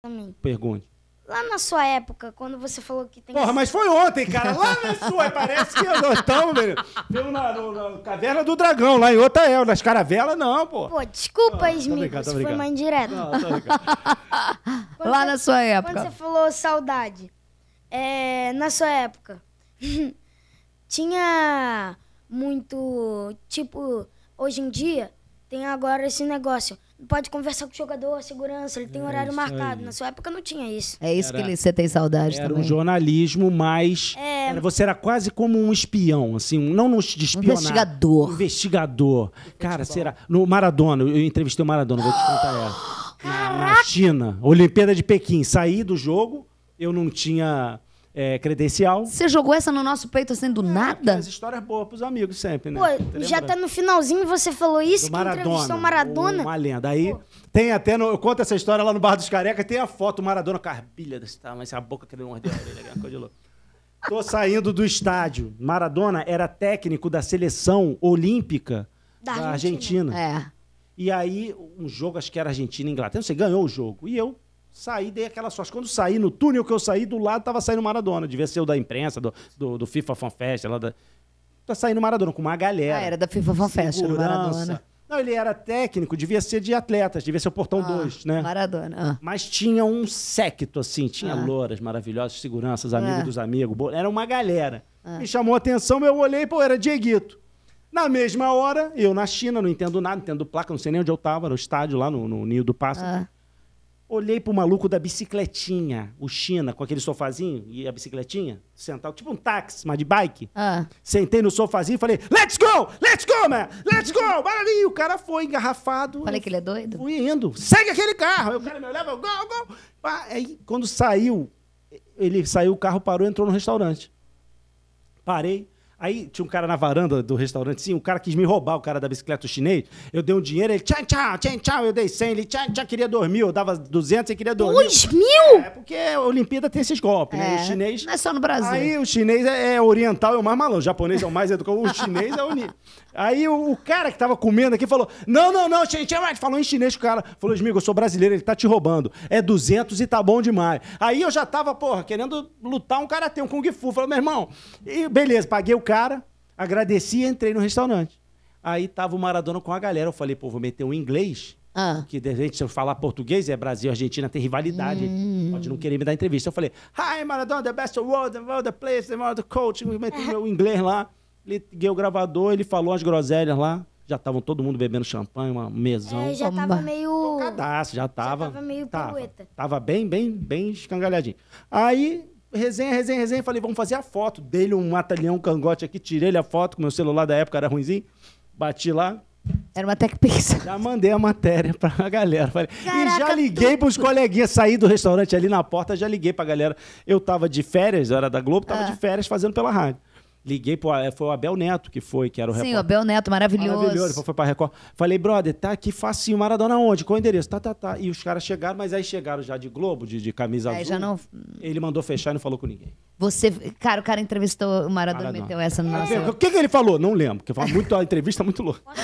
Também. Pergunte. Lá na sua época, quando você falou que tem. Porra, mas foi ontem, cara. Lá na sua. parece que nós estamos, velho. Pelo na, na, na, Caverna do Dragão, lá em Otael. É, nas caravelas, não, pô. Pô, desculpa, ah, tá Smith. Tá foi mais indireta. Não, tá lá você, na sua época. Quando você falou saudade, é, na sua época, tinha muito. Tipo, hoje em dia, tem agora esse negócio pode conversar com o jogador, a segurança, ele tem é horário marcado. Aí. Na sua época não tinha isso. É isso era, que você tem saudade era também. Era um jornalismo mais... É... você era quase como um espião, assim, não no, de Um Investigador. Investigador. Cara, será... No Maradona, eu entrevistei o Maradona, vou te contar ela. Na, na China, Olimpíada de Pequim. Saí do jogo, eu não tinha é, credencial. Você jogou essa no nosso peito assim do é, nada? As histórias boas pros amigos sempre, né? Pô, tá já tá no finalzinho você falou isso, do Maradona, que entrevistou Maradona. Uma lenda. Aí Pô. tem até, no, eu conto essa história lá no Bar dos carecas tem a foto, Maradona carbilha desse mas essa assim, boca que ele mordeu ele orelha, coisa de louco. Tô saindo do estádio. Maradona era técnico da seleção olímpica da, da Argentina. Argentina. É. E aí, um jogo, acho que era Argentina e Inglaterra, você ganhou o jogo. E eu Saí, dei aquela sorte. Quando saí no túnel que eu saí, do lado tava saindo Maradona. Devia ser o da imprensa, do, do, do FIFA Fan Fest, lá da... Tá saindo Maradona com uma galera. Ah, era da FIFA Fan Fest, era Maradona. Não, ele era técnico, devia ser de atletas, devia ser o portão 2, ah, né? Maradona. Ah. Mas tinha um séquito, assim, tinha ah. louras maravilhosas, seguranças, amigos é. dos amigos, era uma galera. Ah. Me chamou a atenção, eu olhei, pô, era Dieguito. Na mesma hora, eu na China, não entendo nada, não entendo placa, não sei nem onde eu tava, no estádio lá no, no Ninho do Pássaro. Ah. Olhei pro maluco da bicicletinha, o China, com aquele sofazinho e a bicicletinha, sentado, tipo um táxi, mas de bike. Ah. Sentei no sofazinho e falei, let's go! Let's go, man! Let's go! Bora ali! O cara foi engarrafado. Falei que ele é doido? Fui indo. Segue aquele carro! Aí o cara me leva, go, go! Aí, quando saiu, ele saiu, o carro parou entrou no restaurante. Parei. Aí tinha um cara na varanda do restaurante, sim, o um cara quis me roubar, o cara da bicicleta chinês. Eu dei um dinheiro, ele tchau, tchau, tchau, tchau, eu dei 100, ele tchau, tchau, queria dormir, eu dava 200, ele queria dormir. 2 mil? É, porque a Olimpíada tem esses golpes, né? é, né? O chinês... Não é só no Brasil. Aí o chinês é, é oriental, é o mais malandro, o japonês é o mais educado, o chinês é o... Aí o, o, cara que tava comendo aqui falou, não, não, não, gente, falou em chinês com o cara, falou, Esmigo, eu sou brasileiro, ele tá te roubando, é 200 e tá bom demais. Aí eu já tava, porra, querendo lutar um karatê, um kung fu, falou, meu irmão, e beleza, paguei o cara, agradeci e entrei no restaurante. Aí tava o Maradona com a galera. Eu falei, pô, vou meter um inglês. Ah. Que de repente, se eu falar português, é Brasil e Argentina, tem rivalidade. Hum. Pode não querer me dar entrevista. Eu falei, hi, Maradona, the best world, the world, the place, the world, the coach. Eu meti meu inglês lá. Liguei o gravador, ele falou as groselhas lá. Já estavam todo mundo bebendo champanhe, uma mesão. É, já tava meio. Cadastro, já tava. Já tava meio tava, Tava bem, bem, bem escangalhadinho. Aí resenha, resenha, resenha. Falei, vamos fazer a foto. Dei-lhe um atalhão cangote aqui, tirei ele a foto, com meu celular da época era ruimzinho. Bati lá. Era uma TechPix. Já mandei a matéria pra galera. Falei, Caraca, e já liguei tudo. pros coleguinhas. Saí do restaurante ali na porta, já liguei pra galera. Eu tava de férias, era da Globo, tava ah. de férias fazendo pela rádio. Liguei pro foi o Abel Neto que foi, que era o Sim, repórter. o Abel Neto, maravilhoso. Maravilhoso, foi, pra Record. Falei, brother, tá aqui facinho, Maradona onde? Qual o endereço? Tá, tá, tá. E os caras chegaram, mas aí chegaram já de Globo, de, de camisa é, azul. Já não... Ele mandou fechar e não falou com ninguém. Você, cara, o cara entrevistou o Maradona, Maradona. meteu essa no nosso... O que, que ele falou? Não lembro, porque foi muito, a entrevista muito louca.